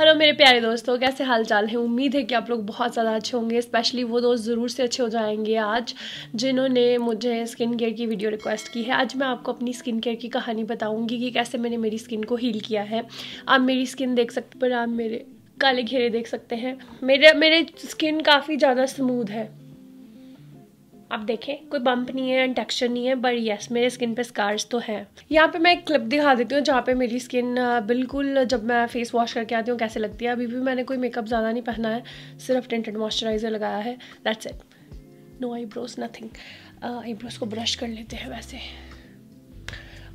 hello मेरे प्यारे दोस्तों कैसे हाल चाल है उम्मीद है कि आप लोग बहुत ज़्यादा अच्छे होंगे स्पेशली वो दोस्त ज़रूर से अच्छे हो जाएंगे आज जिन्होंने मुझे स्किन केयर की वीडियो रिक्वेस्ट की है आज मैं आपको अपनी स्किन केयर की कहानी बताऊंगी कि कैसे मैंने मेरी स्किन को हील किया है आप मेरी स्किन देख सकते पर आप मेरे काले घेरे देख सकते हैं मेरे मेरे स्किन काफ़ी ज़्यादा स्मूद है आप देखें कोई बम्प नहीं है एंड टेक्सचर नहीं है बट येस मेरे स्किन पे स्कार्स तो है यहाँ पे मैं एक क्लिप दिखा देती हूँ जहाँ पे मेरी स्किन बिल्कुल जब मैं फेस वॉश करके आती हूँ कैसे लगती है अभी भी मैंने कोई मेकअप ज़्यादा नहीं पहना है सिर्फ टेंटेड मॉइस्चराइज़र लगाया है that's it no eyebrows nothing eyebrows को ब्रश कर लेते हैं वैसे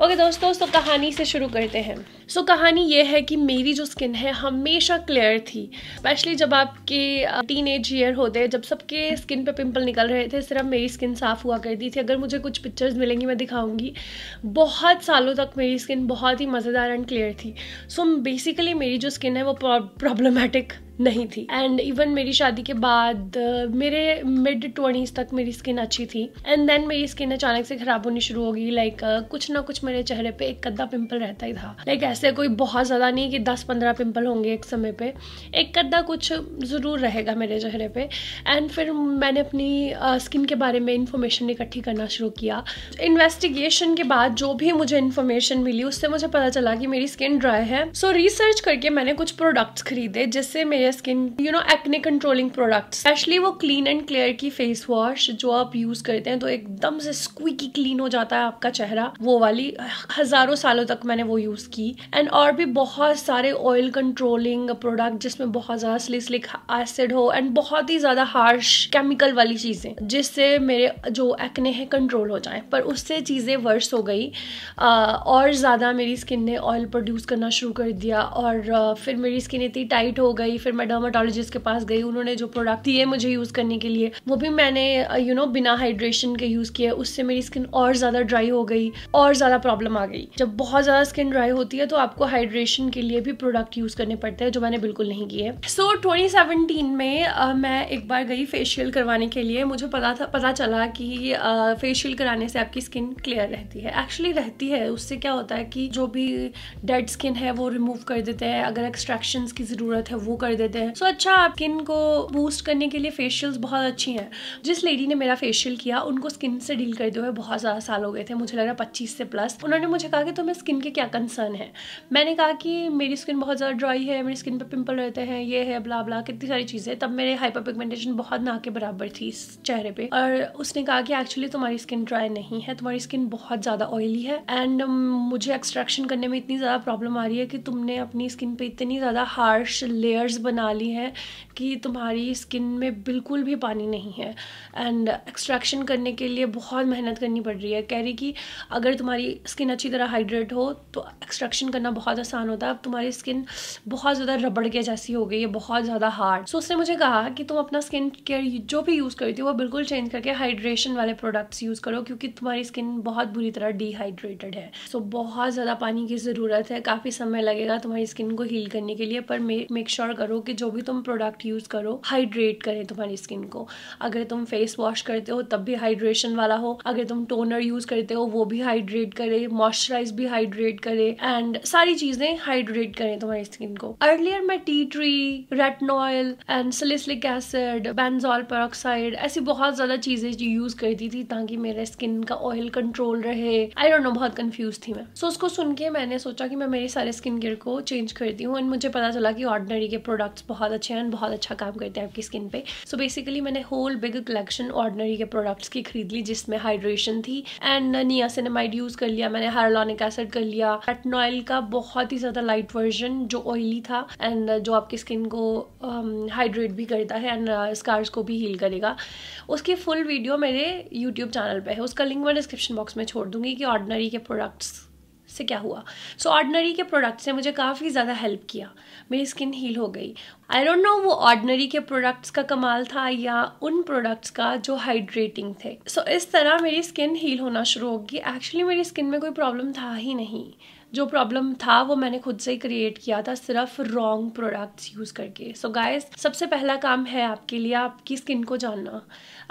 ओके okay, दोस्तों तो कहानी से शुरू करते हैं सो so, कहानी ये है कि मेरी जो स्किन है हमेशा क्लियर थी स्पेशली जब आपके टीन एज ईयर होते हैं जब सबके स्किन पे पिंपल निकल रहे थे सिर्फ मेरी स्किन साफ़ हुआ करती थी अगर मुझे कुछ पिक्चर्स मिलेंगी मैं दिखाऊंगी बहुत सालों तक मेरी स्किन बहुत ही मज़ेदार एंड क्लियर थी सो so, बेसिकली मेरी जो स्किन है वो प्रॉब्लमेटिक नहीं थी एंड इवन मेरी शादी के बाद uh, मेरे मिड ट्वेंटीज तक मेरी स्किन अच्छी थी एंड देन मेरी स्किन अचानक से खराब होनी शुरू होगी लाइक like, uh, कुछ ना कुछ मेरे चेहरे पे एक कद्दा पिंपल रहता ही था लाइक like, ऐसे कोई बहुत ज़्यादा नहीं कि दस पंद्रह पिंपल होंगे एक समय पे एक कद्दा कुछ ज़रूर रहेगा मेरे चेहरे पे एंड फिर मैंने अपनी स्किन uh, के बारे में इंफॉर्मेशन इकट्ठी करना शुरू किया इन्वेस्टिगेशन के बाद जो भी मुझे इन्फॉर्मेशन मिली उससे मुझे पता चला कि मेरी स्किन ड्राई है सो so, रिसर्च करके मैंने कुछ प्रोडक्ट्स खरीदे जिससे मेरे मेरे skin you know acne controlling product specially वो क्लीन एंड क्लियर की फेस वॉश जो आप यूज करते हैं तो एकदम से स्क्वीकी क्लीन हो जाता है आपका चेहरा वो वाली हजारों सालों तक मैंने वो यूज की एंड और भी बहुत सारे ऑयल कंट्रोलिंग प्रोडक्ट जिसमें बहुत ज्यादा स्लिसलिक एसिड हो एंड बहुत ही ज्यादा हार्श केमिकल वाली चीजें जिससे मेरे जो एक्ने हैं कंट्रोल हो जाए पर उससे चीजें वर्स हो गई और ज्यादा मेरी स्किन ने ऑयल प्रोड्यूस करना शुरू कर दिया और फिर मेरी स्किन इतनी टाइट हो गई फिर फिर मैं डर्माटोलॉजिस्ट के पास गई उन्होंने जो प्रोडक्ट दिए मुझे यूज़ करने के लिए वो भी मैंने you uh, you know know, बिना हाइड्रेशन के यूज़ किया उससे मेरी स्किन और ज़्यादा ड्राई हो गई और ज़्यादा प्रॉब्लम आ गई जब बहुत ज़्यादा स्किन ड्राई होती है तो आपको हाइड्रेशन के लिए भी प्रोडक्ट यूज़ करने पड़ते हैं जो मैंने बिल्कुल नहीं किए सो ट्वेंटी सेवनटीन में uh, मैं एक बार गई फेशियल करवाने के लिए मुझे पता था पता चला कि फेशियल uh, कराने से आपकी स्किन क्लियर रहती है एक्चुअली रहती है उससे क्या होता है कि जो भी डेड स्किन है वो रिमूव कर देते हैं अगर एक्सट्रैक्शन की ज़रूरत है वो कर देते देते हैं सो so, अच्छा आप स्किन को बूस्ट करने के लिए फेशियल्स बहुत अच्छी हैं जिस लेडी ने मेरा फेशियल किया उनको स्किन से डील करते हुए बहुत ज़्यादा साल हो गए थे मुझे लग रहा है पच्चीस से प्लस उन्होंने मुझे कहा कि तुम्हें स्किन के क्या कंसर्न है मैंने कहा कि मेरी स्किन बहुत ज़्यादा ड्राई है मेरी स्किन पर पिंपल रहते हैं ये है ब्ला ब्ला कितनी सारी चीज़ें तब मेरे हाइपर पिगमेंटेशन बहुत ना के बराबर थी इस चेहरे पर और उसने कहा कि एक्चुअली तुम्हारी स्किन ड्राई नहीं है तुम्हारी स्किन बहुत ज़्यादा ऑयली है एंड um, मुझे एक्सट्रैक्शन करने में इतनी ज़्यादा प्रॉब्लम आ रही है कि तुमने अपनी स्किन पर इतनी ज़्यादा हार्श लेयर्स बना बना ली है कि तुम्हारी स्किन में बिल्कुल भी पानी नहीं है एंड एक्सट्रैक्शन करने के लिए बहुत मेहनत करनी पड़ रही है कह रही कि अगर तुम्हारी स्किन अच्छी तरह हाइड्रेट हो तो एक्सट्रैक्शन करना बहुत आसान होता है अब तुम्हारी स्किन बहुत ज़्यादा रबड़ के जैसी हो गई है बहुत ज़्यादा हार्ड सो उसने मुझे कहा कि तुम अपना स्किन केयर जो भी यूज़ करती हो वो बिल्कुल चेंज करके हाइड्रेशन वाले प्रोडक्ट्स यूज़ करो क्योंकि तुम्हारी स्किन बहुत बुरी तरह डिहाइड्रेटेड है सो so, बहुत ज़्यादा पानी की ज़रूरत है काफ़ी समय लगेगा तुम्हारी स्किन को हील करने के लिए पर मेक श्योर sure करो कि जो भी तुम प्रोडक्ट यूज़ करो हाइड्रेट करें तुम्हारी स्किन को अगर तुम फेस वॉश करते हो तब भी हाइड्रेशन वाला हो अगर तुम टोनर यूज़ करते हो वो भी हाइड्रेट करे मॉइस्चराइज भी हाइड्रेट करे एंड सारी चीज़ें हाइड्रेट करें तुम्हारी स्किन को अर्लियर मैं tea tree retinol and salicylic acid benzoyl peroxide ऐसी बहुत ज़्यादा चीज़ें यूज़ करती थी ताकि मेरे स्किन का ऑयल कंट्रोल रहे आई डोंट नो बहुत कंफ्यूज थी मैं सो so, उसको सुन के मैंने सोचा कि मैं मेरी सारे स्किन केयर को चेंज करती हूँ एंड मुझे पता चला कि ऑर्डनरी के प्रोडक्ट प्रोडक्ट्स बहुत अच्छे हैं बहुत अच्छा काम करते हैं आपकी स्किन पे सो so बेसिकली मैंने होल बिग कलेक्शन ऑर्डनरी के प्रोडक्ट्स की खरीद ली जिसमें हाइड्रेशन थी एंड नियासिनेमाइड यूज़ कर लिया मैंने हायलोनिक एसिड कर लिया ऑयल का बहुत ही ज़्यादा लाइट वर्जन जो ऑयली था एंड जो आपकी स्किन को हाइड्रेट um, भी करता है एंड स्कार्स uh, को भी हील करेगा उसकी फुल वीडियो मेरे यूट्यूब चैनल पर है उसका लिंक मैं डिस्क्रिप्शन बॉक्स में छोड़ दूंगी कि ऑर्डनरी के प्रोडक्ट्स से क्या हुआ सो so, ऑर्डनरी के प्रोडक्ट्स ने मुझे काफ़ी ज़्यादा हेल्प किया मेरी स्किन हील हो गई आई डोंट नो वो ऑर्डनरी के प्रोडक्ट्स का कमाल था या उन प्रोडक्ट्स का जो हाइड्रेटिंग थे सो so, इस तरह मेरी स्किन हील होना शुरू होगी एक्चुअली मेरी स्किन में कोई प्रॉब्लम था ही नहीं जो प्रॉब्लम था वो मैंने खुद से ही क्रिएट किया था सिर्फ रॉन्ग प्रोडक्ट्स यूज़ करके सो so गाइस सबसे पहला काम है आपके लिए आपकी स्किन को जानना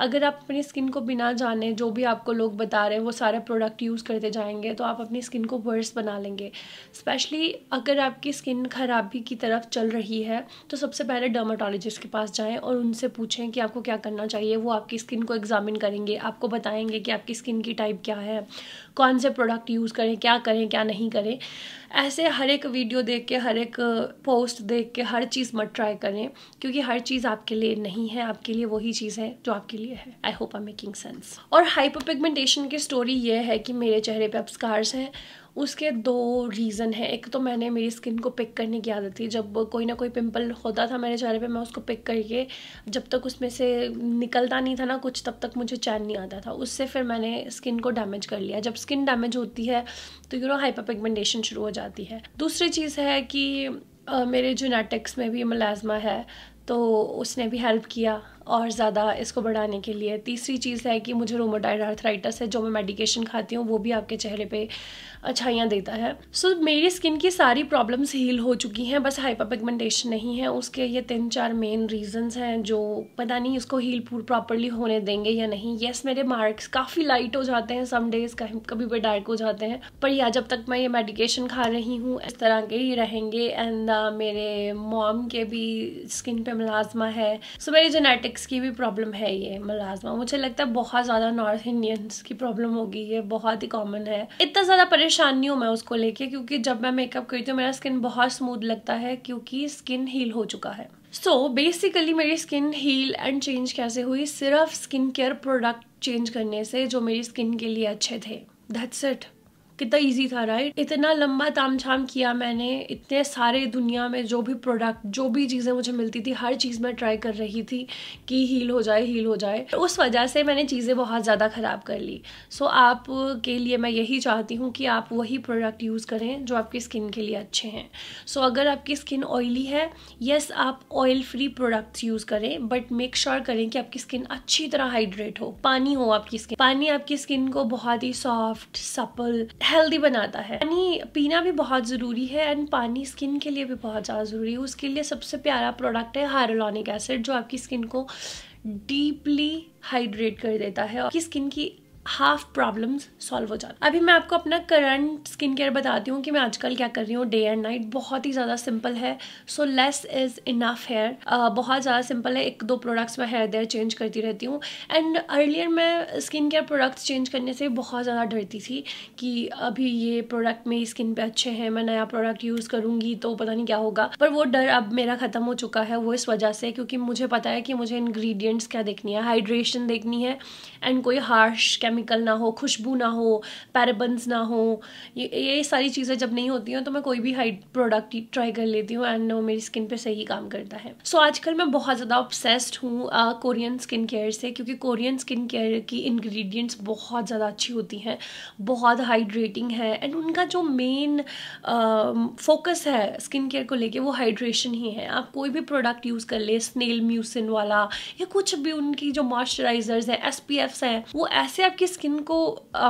अगर आप अपनी स्किन को बिना जाने जो भी आपको लोग बता रहे हैं वो सारे प्रोडक्ट यूज़ करते जाएंगे तो आप अपनी स्किन को वर्स बना लेंगे स्पेशली अगर आपकी स्किन खराबी की तरफ चल रही है तो सबसे पहले डर्माटोलॉजिस्ट के पास जाएँ और उनसे पूछें कि आपको क्या करना चाहिए वो आपकी स्किन को एग्जामिन करेंगे आपको बताएंगे कि आपकी स्किन की टाइप क्या है कौन से प्रोडक्ट यूज़ करें क्या करें क्या नहीं करें ऐसे हर एक वीडियो देख के हर एक पोस्ट देख के हर चीज़ मत ट्राई करें क्योंकि हर चीज़ आपके लिए नहीं है आपके लिए वही चीज़ है जो आपके लिए है I hope I making sense और हाइपर पिगमेंटेशन की स्टोरी यह है कि मेरे चेहरे पर अब स्कार्स हैं उसके दो रीज़न हैं एक तो मैंने मेरी स्किन को पिक करने की आदत थी जब कोई ना कोई पिंपल होता था मेरे चेहरे पे मैं उसको पिक करके जब तक उसमें से निकलता नहीं था ना कुछ तब तक मुझे चैन नहीं आता था उससे फिर मैंने स्किन को डैमेज कर लिया जब स्किन डैमेज होती है तो यू नो हाइपर पिगमेंटेशन शुरू हो जाती है दूसरी चीज़ है कि अ, मेरे जेनेटिक्स में भी मुलाजमा है तो उसने भी हेल्प किया और ज़्यादा इसको बढ़ाने के लिए तीसरी चीज़ है कि मुझे रोमोटाइड आर्थराइटस है जो मैं मेडिकेशन खाती हूँ वो भी आपके चेहरे पे अच्छाइयाँ देता है सो so, मेरी स्किन की सारी प्रॉब्लम्स हील हो चुकी हैं बस हाइपर पिगमेंटेशन नहीं है उसके ये तीन चार मेन रीजंस हैं जो पता नहीं उसको हील पूर प्रॉपरली होने देंगे या नहीं येस yes, मेरे मार्क्स काफ़ी लाइट हो जाते हैं सम डेज कभी भी डार्क हो जाते हैं पर या जब तक मैं ये मेडिकेशन खा रही हूँ इस तरह के ही रहेंगे एंड uh, मेरे मॉम के भी स्किन पे मुलाजमा है सो so, मेरी जेनेटिक्स की भी प्रॉब्लम है ये मुलाजमा मुझे लगता है बहुत ज़्यादा नॉर्थ इंडियंस की प्रॉब्लम होगी ये बहुत ही कॉमन है इतना ज़्यादा परेशान परेशान नहीं हूँ मैं उसको लेके क्योंकि जब मैं मेकअप करती हूँ मेरा स्किन बहुत स्मूथ लगता है क्योंकि स्किन हील हो चुका है सो so, बेसिकली मेरी स्किन हील एंड चेंज कैसे हुई सिर्फ स्किन केयर प्रोडक्ट चेंज करने से जो मेरी स्किन के लिए अच्छे थे दैट्स इट कितना ईजी था राइट इतना लंबा ताम छाम किया मैंने इतने सारे दुनिया में जो भी प्रोडक्ट जो भी चीज़ें मुझे मिलती थी हर चीज़ मैं ट्राई कर रही थी कि हील हो जाए हील हो जाए उस वजह से मैंने चीज़ें बहुत ज़्यादा ख़राब कर ली सो आप के लिए मैं यही चाहती हूँ कि आप वही प्रोडक्ट यूज़ करें जो आपकी स्किन के लिए अच्छे हैं सो so, अगर आपकी स्किन ऑयली है यस आप ऑयल फ्री प्रोडक्ट्स यूज़ करें बट मेक श्योर करें कि आपकी स्किन अच्छी तरह हाइड्रेट हो पानी हो आपकी स्किन पानी आपकी स्किन को बहुत ही सॉफ्ट सपल हेल्दी बनाता है पानी पीना भी बहुत ज़रूरी है एंड पानी स्किन के लिए भी बहुत ज़्यादा ज़रूरी है उसके लिए सबसे प्यारा प्रोडक्ट है हायरोलॉनिक एसिड जो आपकी स्किन को डीपली हाइड्रेट कर देता है और आपकी स्किन की हाफ प्रॉब्लम्स सॉल्व हो जाती अभी मैं आपको अपना करंट स्किन केयर बताती हूँ कि मैं आजकल क्या कर रही हूँ डे एंड नाइट बहुत ही ज़्यादा सिंपल है so less is enough here बहुत ज़्यादा सिंपल है एक दो प्रोडक्ट्स मैं हेयर देयर चेंज करती रहती हूँ एंड अर्लियर मैं स्किन केयर प्रोडक्ट्स चेंज करने से बहुत ज़्यादा डरती थी कि अभी ये प्रोडक्ट मेरी स्किन पे अच्छे हैं मैं नया प्रोडक्ट यूज़ करूँगी तो पता नहीं क्या होगा पर वो डर अब मेरा ख़त्म हो चुका है वो इस वजह से क्योंकि मुझे पता है कि मुझे इन्ग्रीडियंट्स क्या देखनी है हाइड्रेशन देखनी है एंड कोई हार्श क्या केमिकल ना हो खुशबू ना हो पैराबंस ना हो ये ये सारी चीज़ें जब नहीं होती हैं तो मैं कोई भी हाइड प्रोडक्ट ट्राई कर लेती हूँ एंड वो मेरी स्किन पे सही काम करता है सो so, आजकल मैं बहुत ज़्यादा ऑब्सेस्ड हूँ कोरियन स्किन केयर से क्योंकि कोरियन स्किन केयर की इन्ग्रीडियंट्स बहुत ज़्यादा अच्छी होती हैं बहुत हाइड्रेटिंग है एंड उनका जो मेन फोकस है स्किन केयर को लेके वो हाइड्रेशन ही है आप कोई भी प्रोडक्ट यूज़ कर ले स्नेल म्यूसिन वाला या कुछ भी उनकी जो मॉइस्चराइजर्स हैं एस हैं वो ऐसे आपकी आपकी स्किन को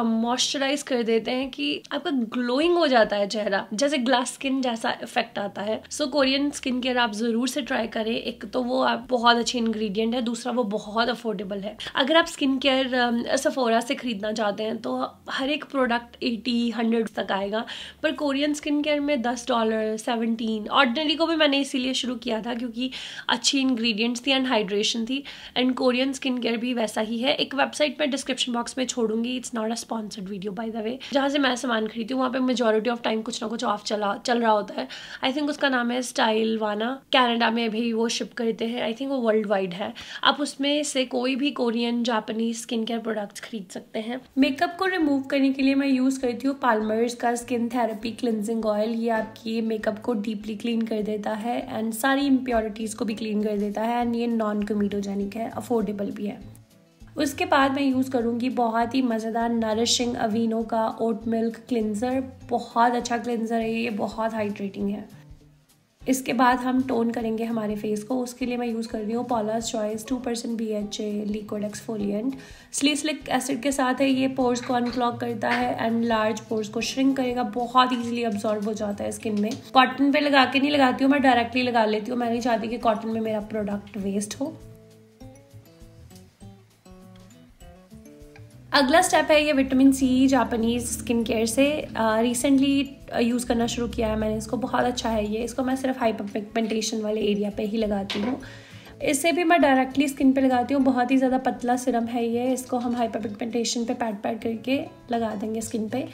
मॉइस्चराइज कर देते हैं कि आपका ग्लोइंग हो जाता है चेहरा जैसे ग्लास स्किन जैसा इफेक्ट आता है सो कोरियन स्किन केयर आप ज़रूर से ट्राई करें एक तो वो आप बहुत अच्छे इंग्रेडिएंट है दूसरा वो बहुत अफोर्डेबल है अगर आप स्किन केयर सफोरा से खरीदना चाहते हैं तो हर एक प्रोडक्ट एटी हंड्रेड तक आएगा पर कोरियन स्किन केयर में दस डॉलर सेवनटीन ऑर्डनरी को भी मैंने इसीलिए शुरू किया था क्योंकि अच्छी इंग्रेडिएंट्स थी एंड हाइड्रेशन थी एंड कोरियन स्किन केयर भी वैसा ही है एक वेबसाइट मैं डिस्क्रिप्शन बॉक्स में पे छोड़ूंगी it's not a sponsored video by the way जहाँ से मैं सामान खरीदती हूँ वहाँ पे मेजोरिटी ऑफ टाइम कुछ ना कुछ ऑफ चला चल रहा होता है आई थिंक उसका नाम है स्टाइल वाना कैनेडा में भी वो शिप करते हैं आई थिंक वो वर्ल्ड वाइड है आप उसमें से कोई भी Korean Japanese skin care products खरीद सकते हैं मेकअप को रिमूव करने के लिए मैं यूज़ करती हूँ पालमर्स का स्किन थेरेपी क्लिनजिंग ऑयल ये आपकी मेकअप को डीपली क्लीन कर देता है एंड सारी इम्प्योरिटीज़ को भी क्लीन कर देता है एंड ये नॉन कमीटोजेनिक है अफोर्डेबल भी है उसके बाद मैं यूज़ करूँगी बहुत ही मज़ेदार नरिशिंग अवीनो का ओट मिल्क क्लिनज़र बहुत अच्छा क्लिनज़र है ये बहुत हाइड्रेटिंग है इसके बाद हम टोन करेंगे हमारे फेस को उसके लिए मैं यूज़ कर रही हूँ Paula's choice two percent B H A liquid exfoliant salicylic acid के साथ है ये पोर्स को अनक्लॉक करता है एंड लार्ज पोर्स को श्रिंक करेगा बहुत ईजिली अब्जॉर्ब हो जाता है स्किन में कॉटन पे लगा के नहीं लगाती हूँ मैं डायरेक्टली लगा लेती हूँ मैं नहीं चाहती कि कॉटन में मेरा प्रोडक्ट वेस्ट हो अगला स्टेप है ये vitamin C Japanese skin care से रिसेंटली यूज़ करना शुरू किया है मैंने इसको बहुत अच्छा है ये इसको मैं सिर्फ हाइपर पिगमेंटेशन वाले एरिया पे ही लगाती हूँ इससे भी मैं डायरेक्टली स्किन पे लगाती हूँ बहुत ही ज़्यादा पतला सिरम है ये इसको हम हाइपर पिगमेंटेशन पे पैट पैट करके लगा देंगे स्किन पे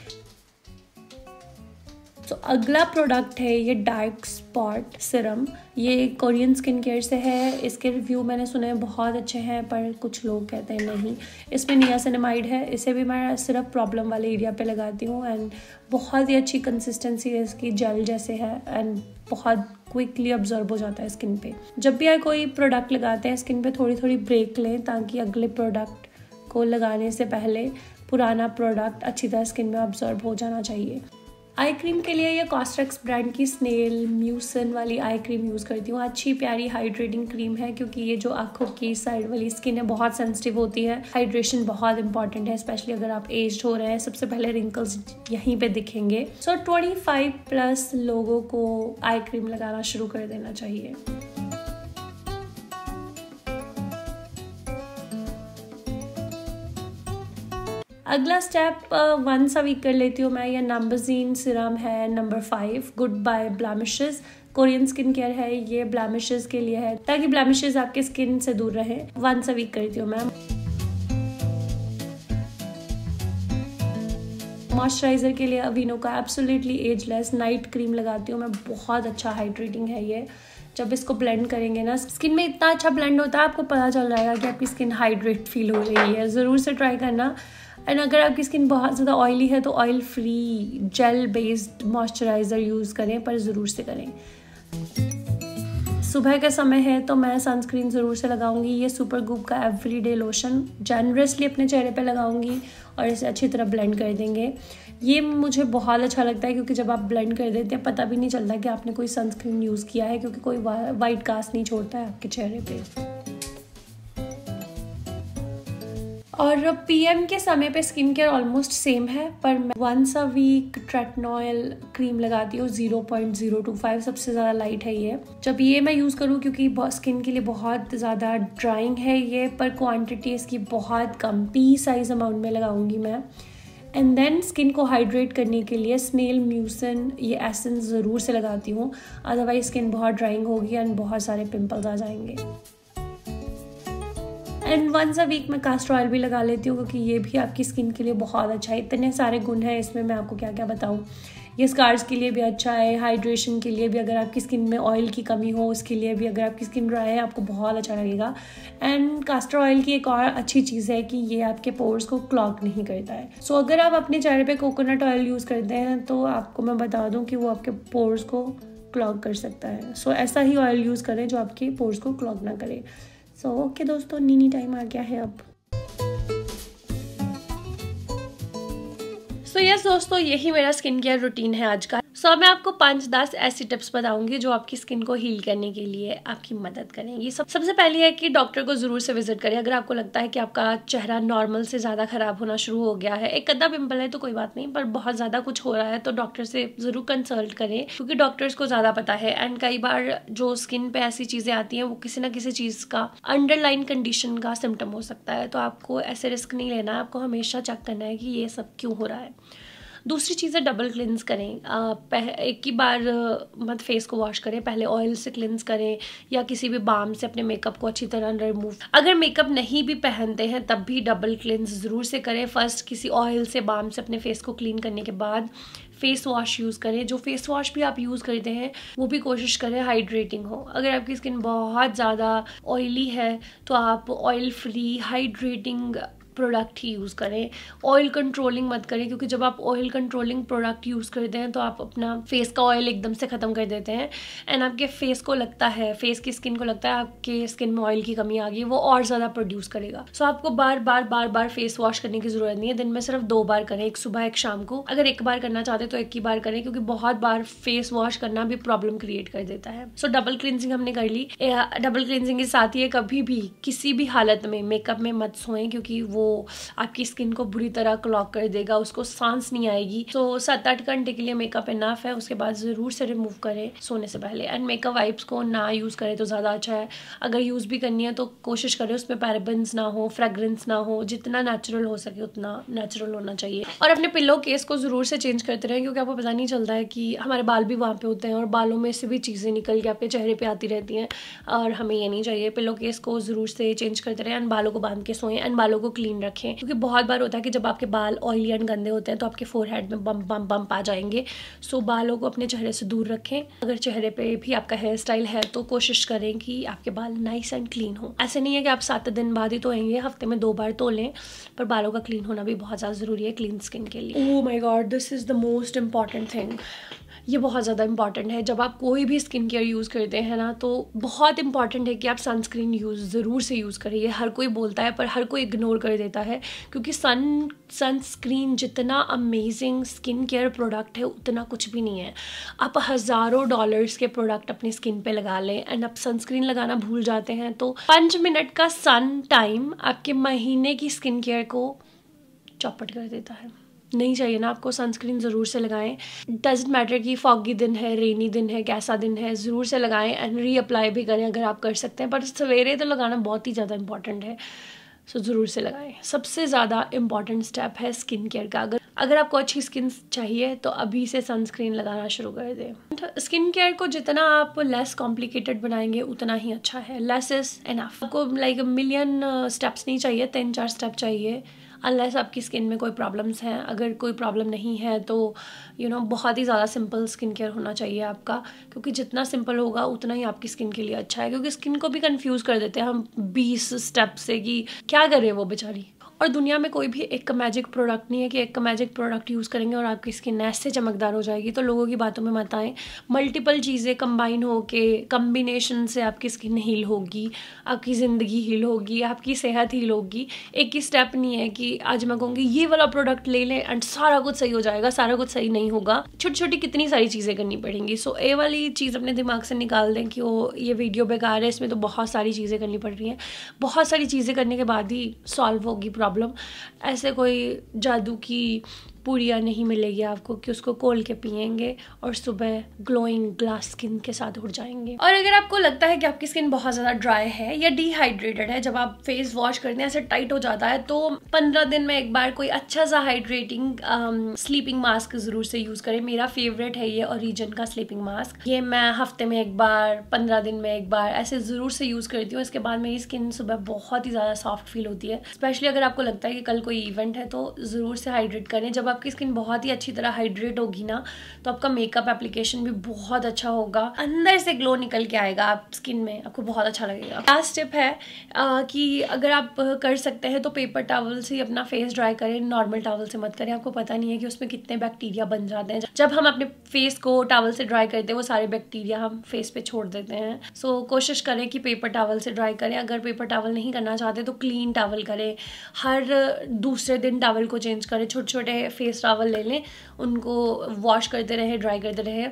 सो so, अगला प्रोडक्ट है ये डार्क स्पॉट सिरम ये कोरियन स्किन केयर से है इसके रिव्यू मैंने सुने बहुत अच्छे हैं पर कुछ लोग कहते हैं नहीं इसमें नियासिनमाइड है इसे भी मैं सिर्फ प्रॉब्लम वाले एरिया पे लगाती हूँ एंड बहुत ही अच्छी कंसिस्टेंसी है इसकी जेल जैसे है एंड बहुत क्विकली ऑब्जर्व हो जाता है स्किन पे जब भी आप कोई प्रोडक्ट लगाते हैं स्किन पे थोड़ी थोड़ी ब्रेक लें ताकि अगले प्रोडक्ट को लगाने से पहले पुराना प्रोडक्ट अच्छी तरह स्किन में ऑब्जर्व हो जाना चाहिए आई क्रीम के लिए ये कॉस्ट्रक्स ब्रांड की स्नेल म्यूसन वाली आई क्रीम यूज़ करती हूँ अच्छी प्यारी हाइड्रेटिंग क्रीम है क्योंकि ये जो आँखों की साइड वाली स्किन है बहुत सेंसिटिव होती है हाइड्रेशन बहुत इंपॉर्टेंट है स्पेशली अगर आप एज हो रहे हैं सबसे पहले रिंकल्स यहीं पर दिखेंगे सो ट्वेंटी फाइव प्लस लोगों को आई क्रीम लगाना शुरू कर देना चाहिए अगला स्टेप वन सा वीक कर लेती हूँ मैं ये नंबरजीन सिरम है number five good bye blemish Korean skin care है ये ब्लैमिश के लिए है ताकि ब्लामिशेज आपके स्किन से दूर रहे वन सा वीक करती हूँ मैं मॉइस्चराइज़र के लिए अवीनो का एब्सोल्युटली एजलेस नाइट क्रीम लगाती हूँ मैं बहुत अच्छा हाइड्रेटिंग है ये जब इसको ब्लेंड करेंगे ना स्किन में इतना अच्छा ब्लेंड होता है आपको पता चल जाएगा कि आपकी स्किन हाइड्रेट फील हो रही है ज़रूर से ट्राई करना एंड अगर आपकी स्किन बहुत ज़्यादा ऑयली है तो oil free gel based moisturiser use करें पर ज़रूर से करें सुबह का समय है तो मैं सनस्क्रीन ज़रूर से लगाऊंगी ये सुपर गुप का एवरीडे लोशन जनरसली अपने चेहरे पे लगाऊंगी और इसे अच्छी तरह ब्लेंड कर देंगे ये मुझे बहुत अच्छा लगता है क्योंकि जब आप ब्लेंड कर देते हैं पता भी नहीं चलता कि आपने कोई सनस्क्रीन यूज़ किया है क्योंकि कोई वाइट कास्ट नहीं छोड़ता है आपके चेहरे पर और पीएम के समय पे स्किन केयर ऑलमोस्ट सेम है पर मैं once a week tretinoin cream लगाती हूँ zero point zero two five सबसे ज़्यादा लाइट है ये जब ये मैं यूज़ करूँ क्योंकि स्किन के लिए बहुत ज़्यादा ड्राइंग है ये पर क्वांटिटी इसकी बहुत कम पी साइज़ अमाउंट में लगाऊंगी मैं एंड देन स्किन को हाइड्रेट करने के लिए स्नेल म्यूसन ये एसेंस ज़रूर से लगाती हूँ अदरवाइज स्किन बहुत ड्राइंग होगी एंड बहुत सारे पिम्पल्स आ जाएंगे एंड वंस अ वीक मैं कास्टर ऑयल भी लगा लेती हूँ क्योंकि ये भी आपकी स्किन के लिए बहुत अच्छा है इतने सारे गुण हैं इसमें मैं आपको क्या क्या बताऊँ ये स्कार्स के लिए भी अच्छा है हाइड्रेशन के लिए भी अगर आपकी स्किन में ऑयल की कमी हो उसके लिए भी अगर आपकी स्किन ड्राई है आपको बहुत अच्छा लगेगा एंड कास्टर ऑयल की एक और अच्छी चीज़ है कि ये आपके पोर्स को क्लॉक नहीं करता है सो so, अगर आप अपने चेहरे पे कोकोनट ऑयल यूज़ करते हैं तो आपको मैं बता दूँ कि वो आपके पोर्स को क्लॉक कर सकता है सो so, ऐसा ही ऑयल यूज़ करें जो आपके पोर्स को क्लॉक ना करे सो so, ओके okay दोस्तों नीनी टाइम आ गया है अब सो so, यस yes, दोस्तों यही मेरा स्किन केयर रूटीन है आज का सो मैं आपको पाँच दस ऐसी टिप्स बताऊंगी जो आपकी स्किन को हील करने के लिए आपकी मदद करेंगी सब सबसे पहली है कि डॉक्टर को ज़रूर से विजिट करें अगर आपको लगता है कि आपका चेहरा नॉर्मल से ज़्यादा ख़राब होना शुरू हो गया है एक अद्धा पिंपल है तो कोई बात नहीं पर बहुत ज़्यादा कुछ हो रहा है तो डॉक्टर से ज़रूर कंसल्ट करें क्योंकि डॉक्टर्स को ज़्यादा पता है एंड कई बार जो स्किन पे ऐसी चीज़ें आती हैं वो किसी ना किसी चीज़ का अंडरलाइन कंडीशन का सिम्टम हो सकता है तो आपको ऐसे रिस्क नहीं लेना है आपको हमेशा चेक करना है कि ये सब क्यों हो रहा है दूसरी चीज़ है डबल क्लिनस करें पह, एक ही बार मत फेस को वॉश करें पहले ऑयल से क्लिनस करें या किसी भी बाम से अपने मेकअप को अच्छी तरह रिमूव अगर मेकअप नहीं भी पहनते हैं तब भी डबल क्लिनस ज़रूर से करें फर्स्ट किसी ऑयल से बाम से अपने फेस को क्लीन करने के बाद फेस वॉश यूज़ करें जो फेस वॉश भी आप यूज़ करते हैं वो भी कोशिश करें हाइड्रेटिंग हो अगर आपकी स्किन बहुत ज़्यादा ऑयली है तो आप ऑयल फ्री हाइड्रेटिंग प्रोडक्ट ही यूज़ करें ऑयल कंट्रोलिंग मत करें क्योंकि जब आप ऑयल कंट्रोलिंग प्रोडक्ट यूज़ करते हैं तो आप अपना फेस का ऑयल एकदम से ख़त्म कर देते हैं एंड आपके फेस को लगता है फेस की स्किन को लगता है आपके स्किन में ऑयल की कमी आ गई वो और ज़्यादा प्रोड्यूस करेगा सो so, आपको बार बार बार बार फेस वॉश करने की ज़रूरत नहीं है दिन में सिर्फ दो बार करें एक सुबह एक शाम को अगर एक बार करना चाहते तो एक ही बार करें क्योंकि बहुत बार फेस वॉश करना भी प्रॉब्लम क्रिएट कर देता है सो डबल क्लिनजिंग हमने कर ली डबल क्लिनजिंग के साथ ही कभी भी किसी भी हालत में मेकअप में मत सोएं क्योंकि वो आपकी स्किन को बुरी तरह क्लॉक कर देगा उसको सांस नहीं आएगी तो सात आठ घंटे के लिए मेकअप इनाफ है उसके बाद ज़रूर से रिमूव करें सोने से पहले एंड मेकअप वाइप्स को ना यूज़ करें तो ज़्यादा अच्छा है अगर यूज़ भी करनी है तो कोशिश करें उसमें पैराबन्स ना हो फ्रेगरेंस ना हो जितना नेचुरल हो सके उतना नेचुरल होना चाहिए और अपने पिल्लो केस को ज़रूर से चेंज करते रहें क्योंकि आपको पता नहीं चलता है कि हमारे बाल भी वहाँ पे होते हैं और बालों में से भी चीज़ें निकल के आपके चेहरे पर आती रहती हैं और हमें ये नहीं चाहिए पिल्लो केस को ज़रूर से चेंज करते रहें एंड बालों को बांध के सोएं एंड बालों को क्लीन क्लीन रखें क्योंकि बहुत बार होता है कि जब आपके बाल ऑयली एंड गंदे होते हैं तो आपके फोर में बम बम बम आ जाएंगे सो बालों को अपने चेहरे से दूर रखें अगर चेहरे पर भी आपका हेयर स्टाइल है तो कोशिश करें कि आपके बाल नाइस एंड क्लीन हो ऐसे नहीं है कि आप सात दिन बाद ही धोएंगे हफ्ते में दो बार धो लें पर बालों का क्लीन होना भी बहुत ज़्यादा ज़रूरी है क्लीन स्किन के लिए oh my god this is the most important thing ये बहुत ज़्यादा इंपॉर्टेंट है जब आप कोई भी स्किन केयर यूज़ करते हैं ना तो बहुत इंपॉर्टेंट है कि आप सनस्क्रीन यूज़ ज़रूर से यूज़ करें ये हर कोई बोलता है पर हर कोई इग्नोर कर देता है क्योंकि सन सनस्क्रीन जितना अमेजिंग स्किन केयर प्रोडक्ट है उतना कुछ भी नहीं है आप हज़ारों डॉलर्स के प्रोडक्ट अपनी स्किन पर लगा लें एंड आप सनस्क्रीन लगाना भूल जाते हैं तो पाँच मिनट का सन टाइम आपके महीने की स्किन केयर को चौपट कर देता है नहीं चाहिए ना आपको सनस्क्रीन ज़रूर से लगाएं डजेंट मैटर कि फॉगी दिन है रेनी दिन है कैसा दिन है ज़रूर से लगाएं एंड री अप्लाई भी करें अगर आप कर सकते हैं पर सवेरे तो लगाना बहुत ही ज़्यादा इंपॉर्टेंट है सो so, ज़रूर से लगाएं सबसे ज़्यादा इंपॉर्टेंट स्टेप है स्किन केयर का अगर अगर आपको अच्छी स्किन चाहिए तो अभी से सनस्क्रीन लगाना शुरू कर दें स्किन केयर को जितना आप लेस कॉम्प्लिकेटेड बनाएंगे उतना ही अच्छा है लेस इज एनफ आपको लाइक मिलियन स्टेप्स नहीं चाहिए तीन चार स्टेप चाहिए अनलेस आपकी स्किन में कोई प्रॉब्लम्स हैं अगर कोई प्रॉब्लम नहीं है तो यू you नो know, बहुत ही ज़्यादा सिंपल स्किन केयर होना चाहिए आपका क्योंकि जितना सिंपल होगा उतना ही आपकी स्किन के लिए अच्छा है क्योंकि स्किन को भी कन्फ्यूज़ कर देते हैं हम बीस स्टेप से कि क्या करें वो बेचारी और दुनिया में कोई भी एक का मैजिक प्रोडक्ट नहीं है कि एक का मैजिक प्रोडक्ट यूज़ करेंगे और आपकी स्किन ऐसे चमकदार हो जाएगी तो लोगों की बातों में मत आएँ मल्टीपल चीज़ें कंबाइन होके कम्बिनेशन से आपकी स्किन हील होगी आपकी ज़िंदगी हील होगी आपकी सेहत हील होगी एक ही स्टेप नहीं है कि आज मैं कहूँगी ये वाला प्रोडक्ट ले लें एंड सारा कुछ सही हो जाएगा सारा कुछ सही नहीं होगा छोटी छोटी कितनी सारी चीज़ें करनी पड़ेंगी सो ए वाली चीज़ अपने दिमाग से निकाल दें कि वो ये वीडियो बेकार है इसमें तो बहुत सारी चीज़ें करनी पड़ रही हैं बहुत सारी चीज़ें करने के बाद ही सॉल्व होगी प्रॉब्लम प्रॉब्लम ऐसे कोई जादू की पूरिया नहीं मिलेगी आपको कि उसको कोल के पियेंगे और सुबह ग्लोइंग ग्लास स्किन के साथ उठ जाएंगे और अगर आपको लगता है कि आपकी स्किन बहुत ज़्यादा ड्राई है या डिहाइड्रेटेड है जब आप फेस वॉश करते हैं ऐसे टाइट हो जाता है तो पंद्रह दिन में एक बार कोई अच्छा सा हाइड्रेटिंग स्लीपिंग मास्क ज़रूर से यूज़ करें मेरा फेवरेट है ये ओरिजन का स्लीपिंग मास्क ये मैं हफ्ते में एक बार पंद्रह दिन में एक बार ऐसे ज़रूर से यूज़ करती हूँ इसके बाद मेरी स्किन सुबह बहुत ही ज़्यादा सॉफ्ट फील होती है स्पेशली अगर आपको लगता है कि कल कोई इवेंट है तो ज़रूर से हाइड्रेट करें जब आप आपकी स्किन बहुत ही अच्छी तरह हाइड्रेट होगी ना तो आपका मेकअप एप्लीकेशन भी बहुत अच्छा होगा अंदर से ग्लो निकल के आएगा आप स्किन में आपको बहुत अच्छा लगेगा लास्ट टिप है आ, कि अगर आप कर सकते हैं तो पेपर टावल से अपना फेस ड्राई करें नॉर्मल टावल से मत करें आपको पता नहीं है कि उसमें कितने बैक्टीरिया बन जाते हैं जब हम अपने फेस को टावल से ड्राई करते हैं वो सारे बैक्टीरिया हम फेस पे छोड़ देते हैं सो so, कोशिश करें कि पेपर टावल से ड्राई करें अगर पेपर टावल नहीं करना चाहते तो क्लीन टावल करें हर दूसरे दिन टावल को चेंज करें छोटे छोटे फेस टावल ले लें उनको वॉश करते रहें ड्राई करते रहें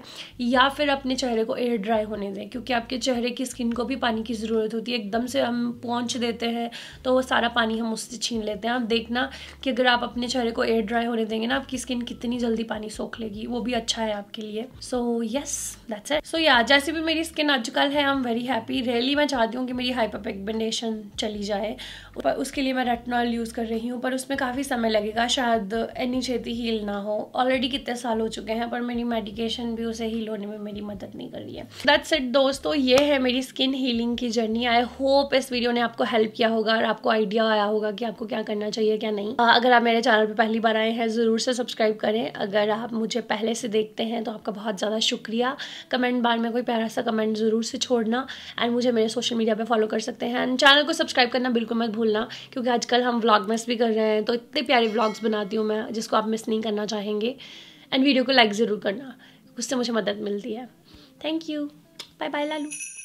या फिर अपने चेहरे को एयर ड्राई होने दें क्योंकि आपके चेहरे की स्किन को भी पानी की ज़रूरत होती है एकदम से हम पहुँच देते हैं तो वो सारा पानी हम उससे छीन लेते हैं आप देखना कि अगर आप अपने चेहरे को एयर ड्राई होने देंगे ना आपकी स्किन कितनी जल्दी पानी सोख लेगी वो भी अच्छा है आपके लिए so yes that's it so या जैसे भी मेरी स्किन आजकल है I am very happy really मैं चाहती हूँ कि मेरी हाइपरपिगमेंटेशन चली जाए पर उसके लिए मैं रेटनॉल यूज़ कर रही हूँ पर उसमें काफ़ी समय लगेगा शायद एनी छेती हील ना हो ऑलरेडी कितने साल हो चुके हैं पर मेरी मेडिकेशन भी उसे हील होने में मेरी मदद नहीं कर रही है दैट्स इट दोस्तों ये है मेरी स्किन हीलिंग की जर्नी आई होप इस वीडियो ने आपको हेल्प किया होगा और आपको आइडिया आया होगा कि आपको क्या करना चाहिए क्या नहीं हाँ, अगर आप मेरे चैनल पर पहली बार आए हैं ज़रूर से सब्सक्राइब करें अगर आप मुझे पहले से देखते हैं तो आपका बहुत ज़्यादा शुक्रिया कमेंट बार में कोई प्यारा सा कमेंट ज़रूर से छोड़ना एंड मुझे मेरे सोशल मीडिया पर फॉलो कर सकते हैं एंड चैनल को सब्सक्राइब करना बिल्कुल मत भूलना क्योंकि आजकल हम व्लॉग भी कर रहे हैं तो इतने प्यारे व्लॉग्स बनाती हूँ मैं जिसको आप आप मिस नहीं करना चाहेंगे एंड वीडियो को लाइक ज़रूर करना उससे मुझे मदद मिलती है thank you bye bye Lalu